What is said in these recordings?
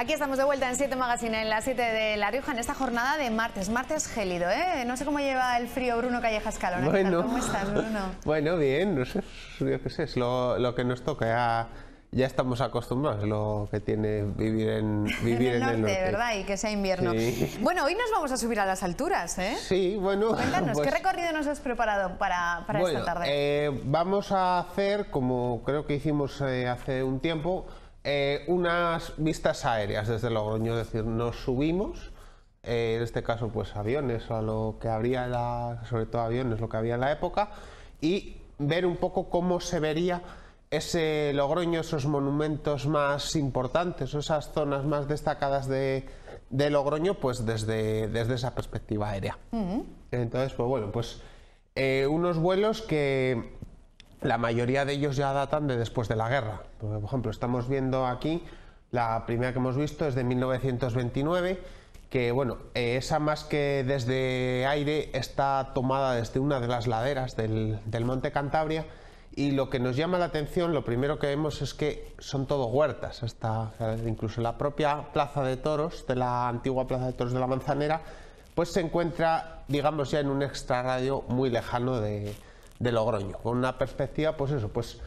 Aquí estamos de vuelta en 7 Magazine, en la 7 de La Rioja, en esta jornada de martes. Martes gélido, ¿eh? No sé cómo lleva el frío Bruno Calleja Escalona. Bueno. ¿Cómo estás, Bruno? bueno, bien, no sé, yo qué sé, es lo, que nos toca. Ya, estamos acostumbrados lo que tiene vivir en, vivir en, el, norte, norte. ¿verdad? Y que sea invierno. Bueno, hoy nos vamos a subir a las alturas, ¿eh? Sí, bueno. Cuéntanos, ¿qué pues recorrido nos has preparado para, esta tarde? Eh, vamos a hacer, como creo que hicimos eh, hace un tiempo, eh, unas vistas aéreas desde Logroño, es decir, nos subimos, eh, en este caso pues aviones, a lo que habría, la, sobre todo aviones, lo que había en la época, y ver un poco cómo se vería ese Logroño, esos monumentos más importantes, esas zonas más destacadas de, Logroño, pues desde, desde, esa perspectiva aérea. Entonces, pues bueno, pues eh, unos vuelos que la mayoría de ellos ya datan de después de la guerra. por ejemplo, estamos viendo aquí, la primera que hemos visto es de 1929, que bueno, eh, esa más que desde aire está tomada desde una de las laderas del, del monte Cantabria y lo que nos llama la atención, lo primero que vemos es que son todo huertas, hasta, incluso la propia plaza de toros, de la antigua plaza de toros de la Manzanera, pues se encuentra, digamos, ya en un extrarradio muy lejano de, de Logroño, con una perspectiva, pues eso, pues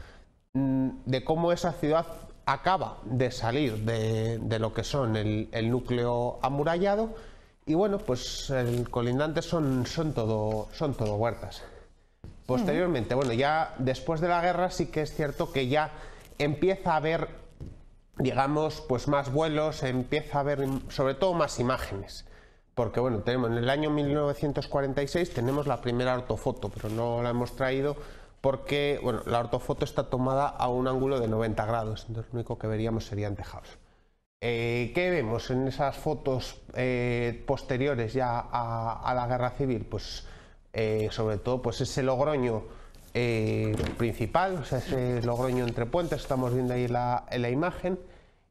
mm, de cómo esa ciudad acaba de salir de, de lo que son el, núcleo amurallado y bueno, pues el colindante son, son, todo, son todo huertas. Posteriormente, bueno, ya después de la guerra sí que es cierto que ya empieza a haber, digamos, pues más vuelos, empieza a haber sobre todo más imágenes porque bueno, tenemos en el año 1946 tenemos la primera ortofoto, pero no la hemos traído porque la ortofoto está tomada a un ángulo de 90 grados, entonces lo único que veríamos serían tejados. Eh, ¿Qué vemos en esas fotos eh, posteriores ya a, la guerra civil? Pues eh, sobre todo pues ese Logroño principal, ese Logroño entre puentes, estamos viendo ahí en la imagen,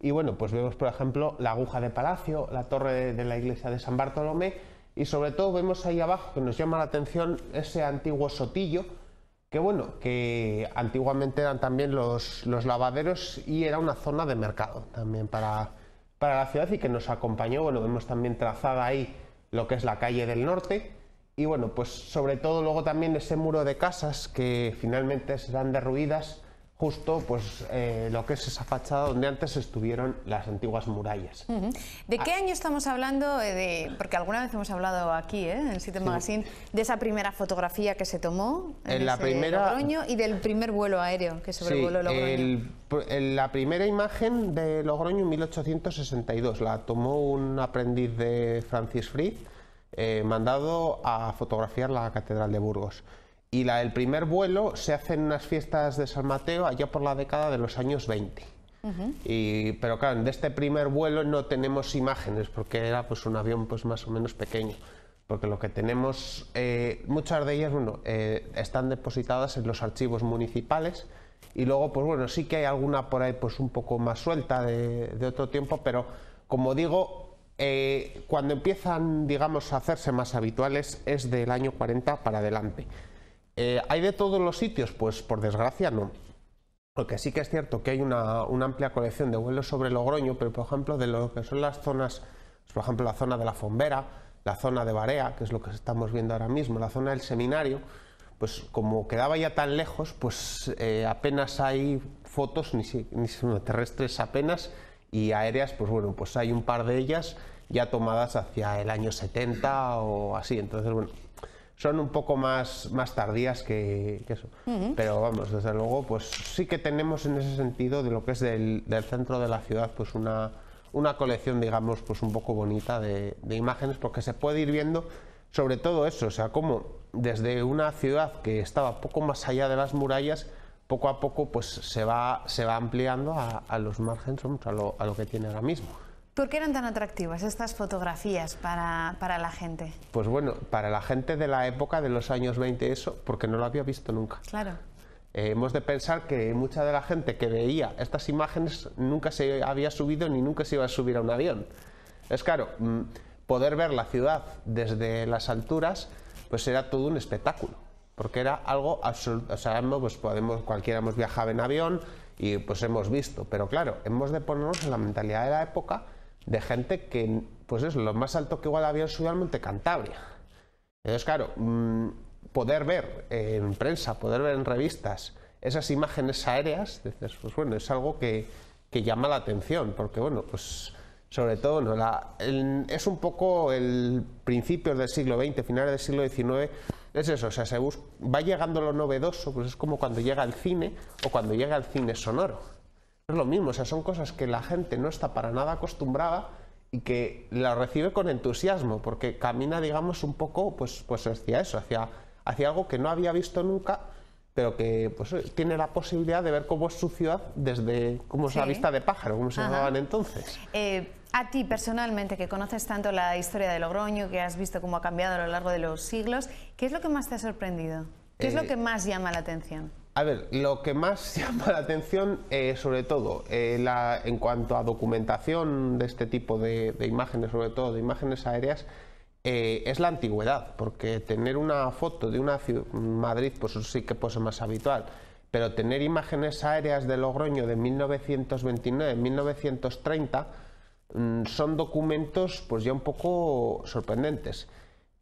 y bueno, pues vemos por ejemplo la aguja de Palacio, la torre de, la iglesia de San Bartolomé y sobre todo vemos ahí abajo que nos llama la atención ese antiguo sotillo, que bueno, que antiguamente eran también los, lavaderos y era una zona de mercado también para, para la ciudad y que nos acompañó. Bueno, vemos también trazada ahí lo que es la calle del norte. Y bueno, pues sobre todo luego también ese muro de casas que finalmente serán derruidas justo pues eh, lo que es esa fachada donde antes estuvieron las antiguas murallas. ¿De qué ah. año estamos hablando? Eh, de, porque alguna vez hemos hablado aquí ¿eh? en sitio Magazine de esa primera fotografía que se tomó en, la primera... Logroño y del primer vuelo aéreo que sobrevoló Logroño. la primera imagen de Logroño en 1862 la tomó un aprendiz de Francis Frith, eh, mandado a fotografiar la Catedral de Burgos y la del primer vuelo se hace en unas fiestas de San Mateo allá por la década de los años 20. y, pero claro, de este primer vuelo no tenemos imágenes porque era pues, un avión pues, más o menos pequeño. Porque lo que tenemos, eh, muchas de ellas bueno, eh, están depositadas en los archivos municipales y luego pues bueno, sí que hay alguna por ahí pues un poco más suelta de, de otro tiempo, pero como digo, eh, cuando empiezan, digamos, a hacerse más habituales es del año 40 para adelante. Eh, ¿Hay de todos los sitios? Pues por desgracia no. Porque sí que es cierto que hay una, amplia colección de vuelos sobre Logroño, pero por ejemplo de lo que son las zonas, pues, por ejemplo la zona de la Fombera, la zona de Barea, que es lo que estamos viendo ahora mismo, la zona del seminario, pues como quedaba ya tan lejos, pues eh, apenas hay fotos, ni, ni terrestres apenas, y aéreas, pues bueno, pues hay un par de ellas ya tomadas hacia el año 70 o así. Entonces, bueno, son un poco más, más tardías que, eso. Pero vamos, desde luego, pues sí que tenemos en ese sentido de lo que es del, centro de la ciudad, pues una, una colección, digamos, pues un poco bonita de, imágenes, porque se puede ir viendo sobre todo eso, o sea, cómo desde una ciudad que estaba poco más allá de las murallas, poco a poco pues se va, se va ampliando a, los márgenes, a lo que tiene ahora mismo. ¿Por qué eran tan atractivas estas fotografías para, la gente? Pues bueno, para la gente de la época de los años 20 eso, porque no lo había visto nunca. Claro. Eh, hemos de pensar que mucha de la gente que veía estas imágenes nunca se había subido ni nunca se iba a subir a un avión. Es claro, mm, poder ver la ciudad desde las alturas, pues era todo un espectáculo, porque era algo absoluto. O sea, pues podemos, cualquiera hemos viajado en avión y pues hemos visto, pero claro, hemos de ponernos en la mentalidad de la época de gente que, pues es lo más alto que igual había subido al Monte Cantabria. Entonces, claro, mm, poder ver en prensa, poder ver en revistas esas imágenes aéreas, dices, pues bueno, es algo que, llama la atención, porque bueno, pues sobre todo ¿no? La, es un poco el principio del siglo XX, finales del siglo XIX, es eso, o sea, se va llegando lo novedoso, pues es como cuando llega el cine o cuando llega el cine sonoro lo mismo, o sea, son cosas que la gente no está para nada acostumbrada y que la recibe con entusiasmo, porque camina, digamos, un poco pues, pues hacia eso, hacia, hacia algo que no había visto nunca, pero que pues, eh, tiene la posibilidad de ver cómo es su ciudad desde cómo es la vista de pájaro, como se llamaban entonces. Eh, a ti personalmente, que conoces tanto la historia de Logroño, que has visto cómo ha cambiado a lo largo de los siglos, ¿qué es lo que más te ha sorprendido? ¿Qué es lo eh, que más llama la atención? A ver, lo que más llama la atención, eh, sobre todo eh, en cuanto a documentación de este tipo de, imágenes, sobre todo de imágenes aéreas, eh, es la antigüedad, porque tener una foto de una ciudad, Madrid, pues sí que es más habitual, pero tener imágenes aéreas de Logroño de 1929, 1930, mm, son documentos pues ya un poco sorprendentes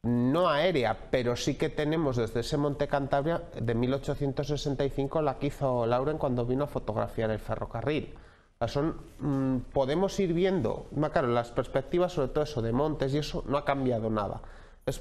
no aérea, pero sí que tenemos desde ese Monte Cantabria de 1865 la que hizo Lauren cuando vino a fotografiar el ferrocarril. Son, mm, podemos ir viendo, claro, las perspectivas sobre todo eso de montes y eso no ha cambiado nada.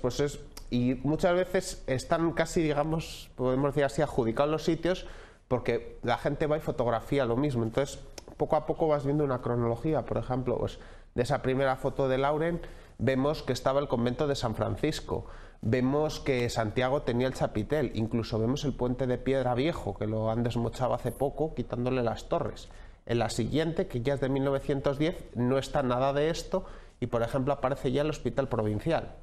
pues es, y muchas veces están casi, digamos, podemos decir así, adjudicados los sitios porque la gente va y fotografía lo mismo. Entonces, poco a poco vas viendo una cronología, por ejemplo, pues, de esa primera foto de Lauren vemos que estaba el convento de San Francisco, vemos que Santiago tenía el chapitel, incluso vemos el puente de piedra viejo, que lo han desmochado hace poco quitándole las torres. En la siguiente, que ya es de 1910, no está nada de esto y, por ejemplo, aparece ya el hospital provincial.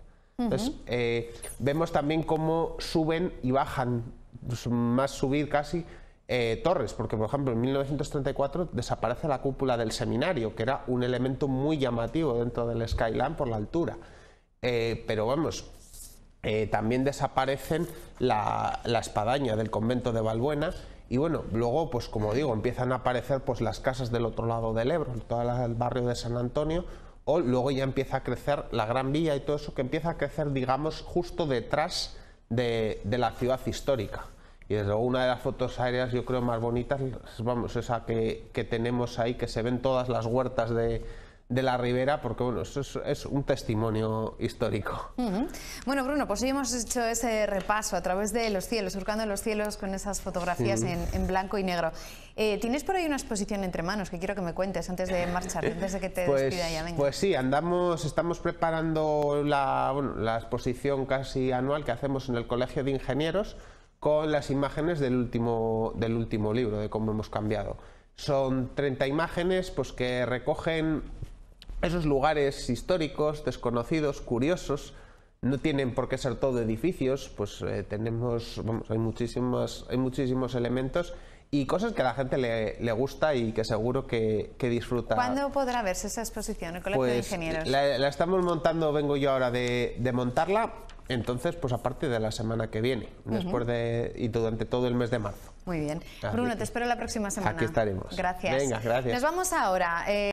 Eh, vemos también cómo suben y bajan, pues, más subir casi eh, torres, porque por ejemplo en 1934 desaparece la cúpula del seminario, que era un elemento muy llamativo dentro del skyline por la altura. Eh, pero vamos, eh, también desaparecen la, espadaña del convento de Valbuena y bueno, luego pues como digo, empiezan a aparecer pues las casas del otro lado del Ebro, todo el barrio de San Antonio, o luego ya empieza a crecer la Gran Villa y todo eso que empieza a crecer digamos justo detrás de la ciudad histórica. Y desde una de las fotos aéreas yo creo más bonitas, vamos, esa que, que tenemos ahí, que se ven todas las huertas de, de la Ribera, porque bueno, eso es, un testimonio histórico. Bueno, Bruno, pues hoy hemos hecho ese repaso a través de los cielos, surcando los cielos con esas fotografías en, en, blanco y negro. Eh, Tienes por ahí una exposición entre manos que quiero que me cuentes antes de marchar, antes de que te pues, despida ya. Venga. Pues sí, andamos, estamos preparando la, la exposición casi anual que hacemos en el Colegio de Ingenieros con las imágenes del último, del último libro, de cómo hemos cambiado. Son 30 imágenes pues, que recogen esos lugares históricos, desconocidos, curiosos, no tienen por qué ser todo edificios, pues eh, tenemos, vamos, hay, muchísimas, hay muchísimos elementos y cosas que a la gente le, le gusta y que seguro que, que, disfruta. ¿Cuándo podrá verse esa exposición en el Colegio de pues, Ingenieros? La, la, estamos montando, vengo yo ahora de, de montarla entonces, pues aparte de la semana que viene, después de y durante todo el mes de marzo. Muy bien. Bruno, te espero la próxima semana. Aquí estaremos. Gracias. Venga, gracias. Nos vamos ahora. Eh,